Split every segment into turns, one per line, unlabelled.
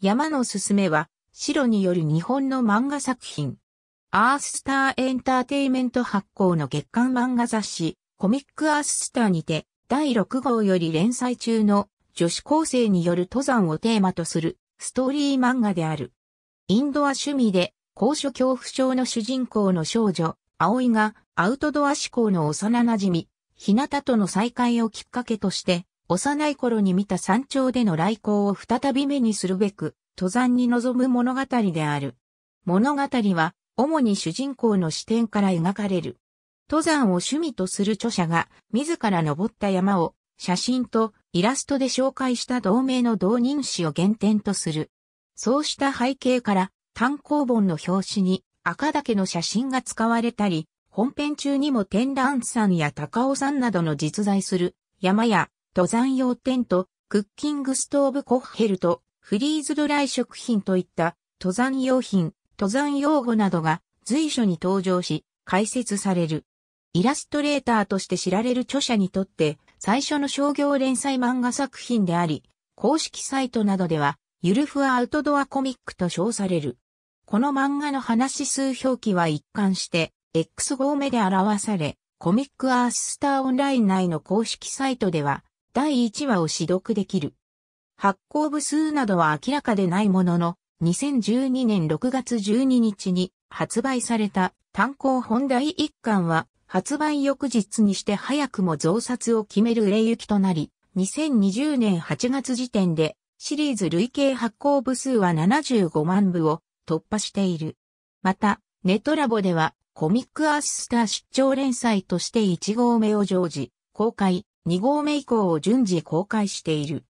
山のすすめは、白による日本の漫画作品。アーススターエンターテイメント発行の月刊漫画雑誌、コミックアーススターにて、第6号より連載中の女子高生による登山をテーマとするストーリー漫画である。インドア趣味で高所恐怖症の主人公の少女、葵がアウトドア志向の幼馴染み、日向との再会をきっかけとして幼い頃に見た山頂での来光を再び目にするべく、登山に臨む物語である。物語は、主に主人公の視点から描かれる。登山を趣味とする著者が、自ら登った山を、写真とイラストで紹介した同名の同人誌を原点とする。そうした背景から、単行本の表紙に赤岳の写真が使われたり、本編中にも天覧山や高尾山などの実在する山や登山用テント、クッキングストーブコッヘルト、フリーズドライ食品といった登山用品、登山用語などが随所に登場し、解説される。イラストレーターとして知られる著者にとって最初の商業連載漫画作品であり、公式サイトなどではゆるふわアウトドアコミックと称される。この漫画の話数表記は一貫して X 号目で表され、コミックアーススターオンライン内の公式サイトでは第1話を指読できる。発行部数などは明らかでないものの、2012年6月12日に発売された単行本第1巻は発売翌日にして早くも増刷を決める売れ行きとなり、2020年8月時点でシリーズ累計発行部数は75万部を突破している。また、ネットラボではコミックアーススター出張連載として1号目を常時公開、2号目以降を順次公開している。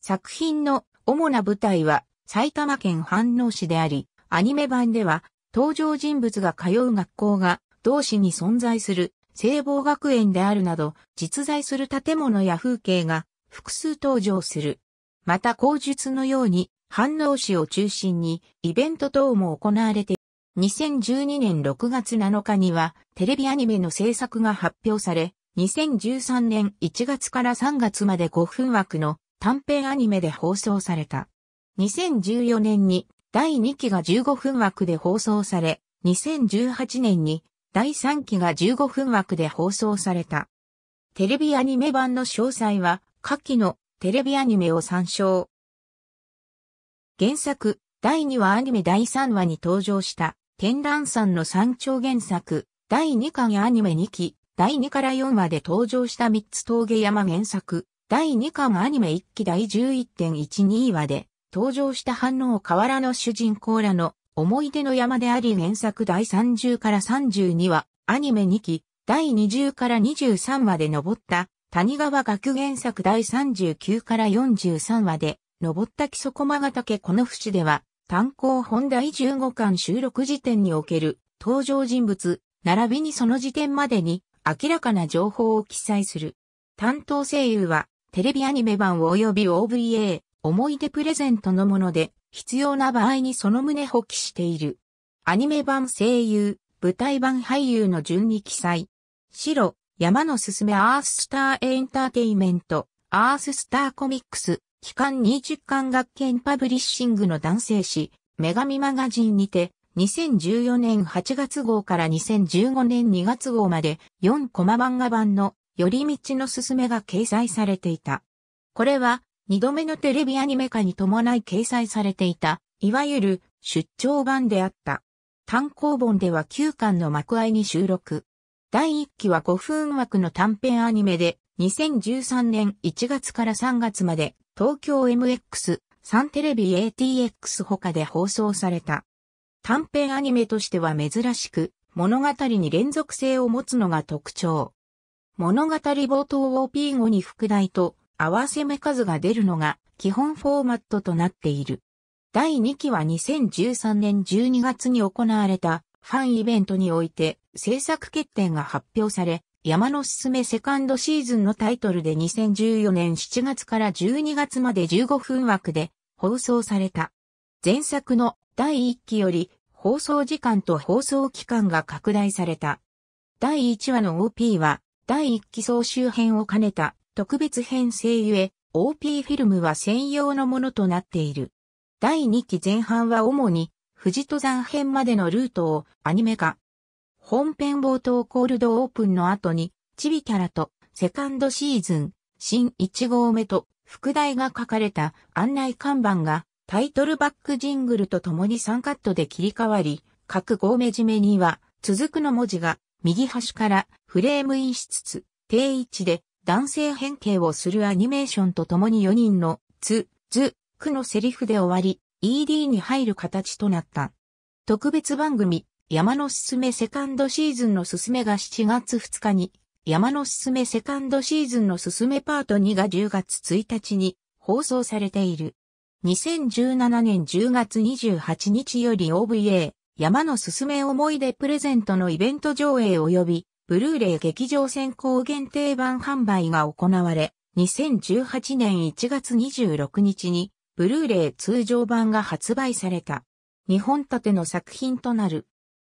作品の主な舞台は埼玉県飯能市であり、アニメ版では登場人物が通う学校が同市に存在する聖望学園であるなど実在する建物や風景が複数登場する。また口述のように飯能市を中心にイベント等も行われて2012年6月7日にはテレビアニメの制作が発表され、2013年1月から3月まで5分枠の短編アニメで放送された。2014年に第2期が15分枠で放送され、2018年に第3期が15分枠で放送された。テレビアニメ版の詳細は、下記のテレビアニメを参照。原作、第2話アニメ第3話に登場した、天覧山の山頂原作、第2巻アニメ2期、第2から4話で登場した三つ峠山原作、第2巻アニメ1期第11.12話で登場した反応河原の主人公らの思い出の山であり原作第30から32話、アニメ2期、第20から23話で登った谷川学原作第39から43話で登った木曽駒ヶ岳この節では単行本第15巻収録時点における登場人物、並びにその時点までに明らかな情報を記載する。担当声優は、テレビアニメ版及び OVA、思い出プレゼントのもので、必要な場合にその旨保記している。アニメ版声優、舞台版俳優の順に記載。白、山のすすめアーススターエンターテイメント、アーススターコミックス、期間20巻学研パブリッシングの男性誌、女神マガジンにて、2014年8月号から2015年2月号まで4コマ漫画版の寄り道のすすめが掲載されていた。これは2度目のテレビアニメ化に伴い掲載されていた、いわゆる出張版であった。単行本では9巻の幕合に収録。第1期は5分枠の短編アニメで、2013年1月から3月まで、東京 MX、3テレビ ATX 他で放送された。短編アニメとしては珍しく、物語に連続性を持つのが特徴。物語冒頭を P5 に副題と合わせ目数が出るのが基本フォーマットとなっている。第2期は2013年12月に行われたファンイベントにおいて制作決定が発表され、山のすすめセカンドシーズンのタイトルで2014年7月から12月まで15分枠で放送された。前作の第1期より放送時間と放送期間が拡大された。第1話の OP は第1期総集編を兼ねた特別編成ゆえ、OP フィルムは専用のものとなっている。第2期前半は主に富士登山編までのルートをアニメ化。本編冒頭コールドオープンの後に、チビキャラとセカンドシーズン、新1号目と副題が書かれた案内看板がタイトルバックジングルとともに3カットで切り替わり、各5目締めには、続くの文字が、右端からフレームインしつつ、定位置で男性変形をするアニメーションとともに4人の、つ、ず、くのセリフで終わり、ED に入る形となった。特別番組、山のすすめセカンドシーズンのすすめが7月2日に、山のすすめセカンドシーズンのすすめパート2が10月1日に放送されている。2017年10月28日より OVA、山のすすめ思い出プレゼントのイベント上映及び、ブルーレイ劇場先行限定版販売が行われ、2018年1月26日に、ブルーレイ通常版が発売された。2本立ての作品となる。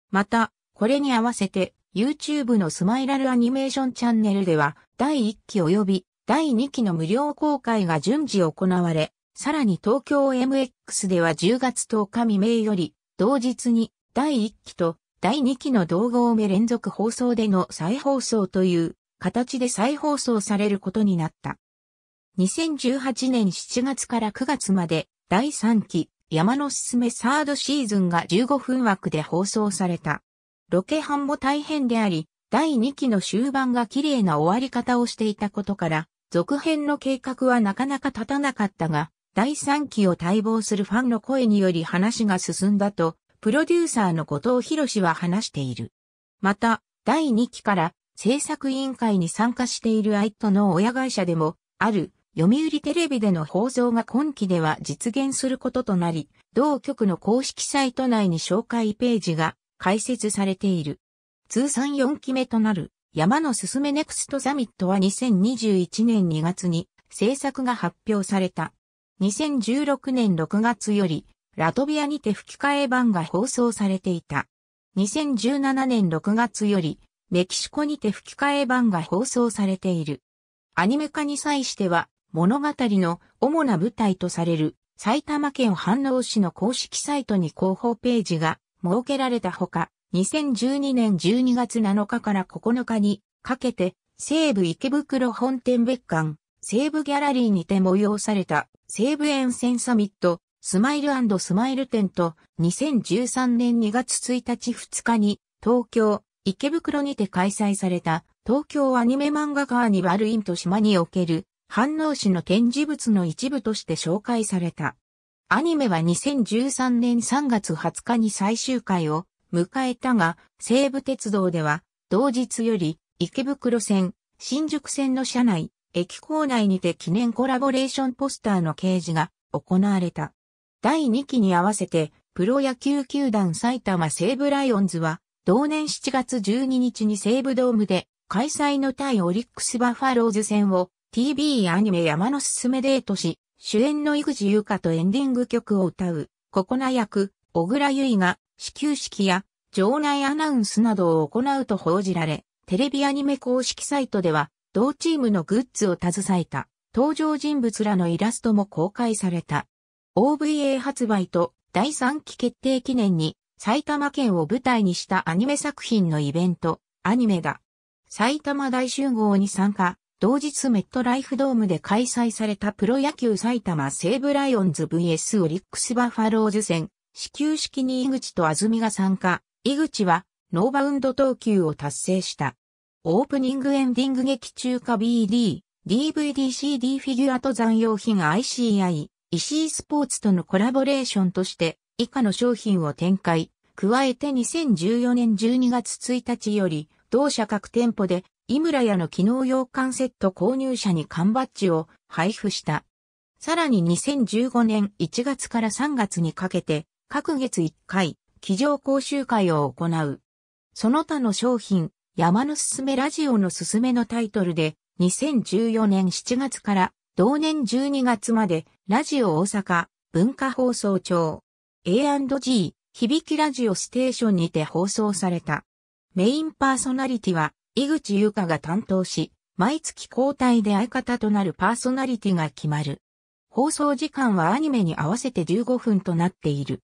また、これに合わせて、YouTube のスマイラルアニメーションチャンネルでは、第1期及び第2期の無料公開が順次行われ、さらに東京 MX では10月10日未明より、同日に第1期と第2期の同を目連続放送での再放送という形で再放送されることになった。2018年7月から9月まで第3期山のすすめサードシーズンが15分枠で放送された。ロケ班も大変であり、第2期の終盤が綺麗な終わり方をしていたことから、続編の計画はなかなか立たなかったが、第3期を待望するファンの声により話が進んだと、プロデューサーの後藤博士は話している。また、第2期から制作委員会に参加しているアイットの親会社でも、ある読売テレビでの放送が今期では実現することとなり、同局の公式サイト内に紹介ページが開設されている。通算4期目となる山のすすめネクストサミットは2021年2月に制作が発表された。2016年6月より、ラトビアにて吹き替え版が放送されていた。2017年6月より、メキシコにて吹き替え版が放送されている。アニメ化に際しては、物語の主な舞台とされる埼玉県飯能市の公式サイトに広報ページが設けられたほか、2012年12月7日から9日にかけて西武池袋本店別館西武ギャラリーにて催された西武沿線サミット、スマイルスマイル展と2013年2月1日2日に東京、池袋にて開催された東京アニメ漫画カーニバルインと島における反応市の展示物の一部として紹介された。アニメは2013年3月20日に最終回を迎えたが、西武鉄道では同日より池袋線、新宿線の車内、駅構内にて記念コラボレーションポスターの掲示が行われた。第2期に合わせて、プロ野球球団埼玉西武ライオンズは、同年7月12日に西武ドームで、開催の対オリックスバファローズ戦を、TV アニメ山のすすめデートし、主演の井口優香とエンディング曲を歌う、ココナ役、小倉優衣が、始球式や、場内アナウンスなどを行うと報じられ、テレビアニメ公式サイトでは、同チームのグッズを携えた登場人物らのイラストも公開された。OVA 発売と第3期決定記念に埼玉県を舞台にしたアニメ作品のイベント、アニメだ。埼玉大集合に参加、同日メットライフドームで開催されたプロ野球埼玉西武ライオンズ VS オリックスバファローズ戦、始球式に井口と安住が参加、井口はノーバウンド投球を達成した。オープニングエンディング劇中華 BD、DVD、CD フィギュアと残用品 ICI、石井スポーツとのコラボレーションとして以下の商品を展開。加えて2014年12月1日より同社各店舗で井村屋の機能用缶セット購入者に缶バッジを配布した。さらに2015年1月から3月にかけて各月1回、机上講習会を行う。その他の商品、山のすすめラジオのすすめのタイトルで、2014年7月から同年12月まで、ラジオ大阪文化放送庁 A&G 響きラジオステーションにて放送された。メインパーソナリティは、井口優香が担当し、毎月交代で相方となるパーソナリティが決まる。放送時間はアニメに合わせて15分となっている。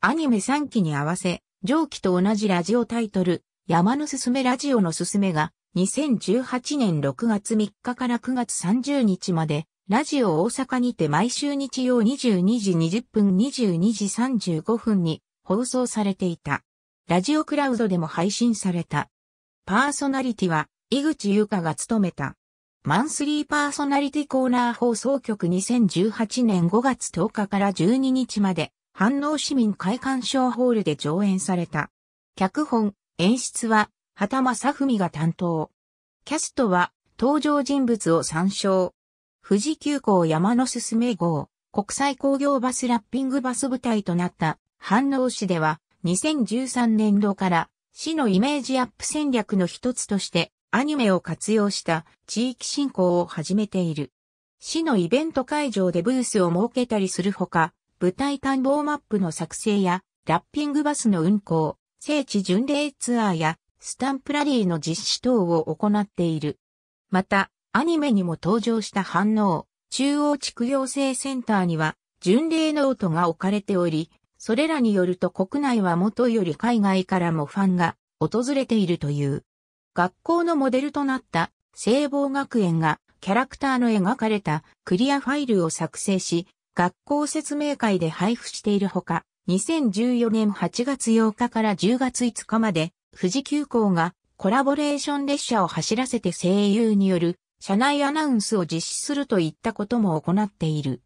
アニメ3期に合わせ、上記と同じラジオタイトル、山のすすめラジオのすすめが2018年6月3日から9月30日までラジオ大阪にて毎週日曜22時20分22時35分に放送されていた。ラジオクラウドでも配信された。パーソナリティは井口優香が務めた。マンスリーパーソナリティコーナー放送局2018年5月10日から12日まで、反応市民会館賞ホールで上演された。脚本、演出は、畑正文が担当。キャストは、登場人物を参照。富士急行山のすすめ号、国際工業バスラッピングバス部隊となった飯能市では、2013年度から市のイメージアップ戦略の一つとして、アニメを活用した地域振興を始めている。市のイベント会場でブースを設けたりするほか、舞台探訪マップの作成や、ラッピングバスの運行、聖地巡礼ツアーやスタンプラリーの実施等を行っている。また、アニメにも登場した反応、中央地区行政センターには巡礼ノートが置かれており、それらによると国内は元より海外からもファンが訪れているという。学校のモデルとなった聖望学園がキャラクターの描かれたクリアファイルを作成し、学校説明会で配布しているほか、2014年8月8日から10月5日まで、富士急行がコラボレーション列車を走らせて声優による車内アナウンスを実施するといったことも行っている。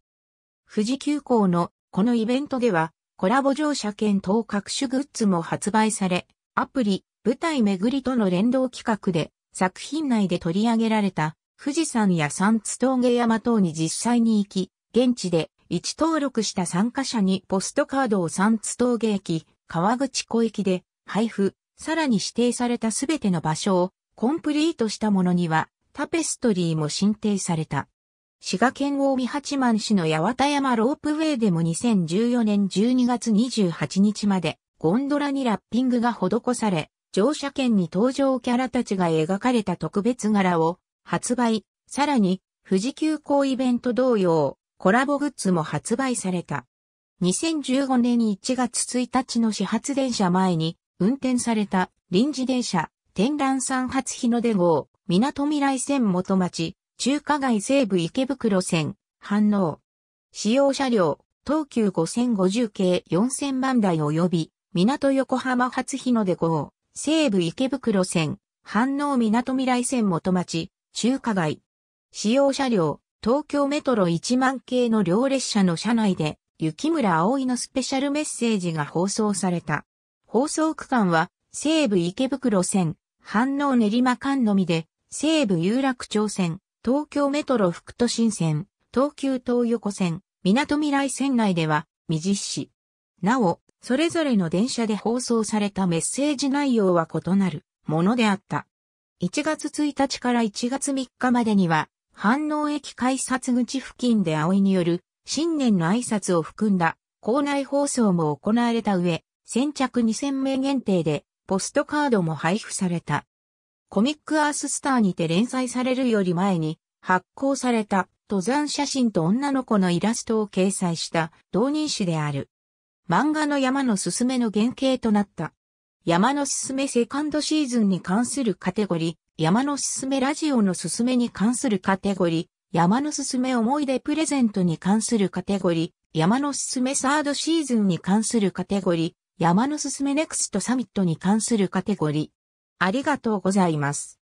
富士急行のこのイベントではコラボ乗車券等各種グッズも発売され、アプリ、舞台巡りとの連動企画で作品内で取り上げられた富士山や三津峠山等に実際に行き、現地で1登録した参加者にポストカードを三津峠駅、川口湖駅で配布、さらに指定されたすべての場所をコンプリートしたものにはタペストリーも申請された。滋賀県大見八幡市の八幡山ロープウェイでも2014年12月28日までゴンドラにラッピングが施され、乗車券に登場キャラたちが描かれた特別柄を発売、さらに富士急行イベント同様、コラボグッズも発売された。2015年1月1日の始発電車前に運転された臨時電車、天覧山発日の出号、港未来線元町、中華街西部池袋線、反応。使用車両、東急5050系4000万台及び、港横浜初日の出号、西部池袋線、反応港未来線元町、中華街。使用車両、東京メトロ1万系の両列車の車内で、雪村葵のスペシャルメッセージが放送された。放送区間は、西武池袋線、反応練馬間のみで、西武有楽町線、東京メトロ副都心線、東急東横線、港未来線内では、未実施。なお、それぞれの電車で放送されたメッセージ内容は異なるものであった。1月1日から1月3日までには、反応駅改札口付近で葵による新年の挨拶を含んだ校内放送も行われた上、先着2000名限定でポストカードも配布された。コミックアーススターにて連載されるより前に発行された登山写真と女の子のイラストを掲載した同人誌である。漫画の山のすすめの原型となった。山のすすめセカンドシーズンに関するカテゴリー、山のすすめラジオのすすめに関するカテゴリー、山のすすめ思い出プレゼントに関するカテゴリー、山のすすめサードシーズンに関するカテゴリー、山のすすめネクストサミットに関するカテゴリー。ありがとうございます。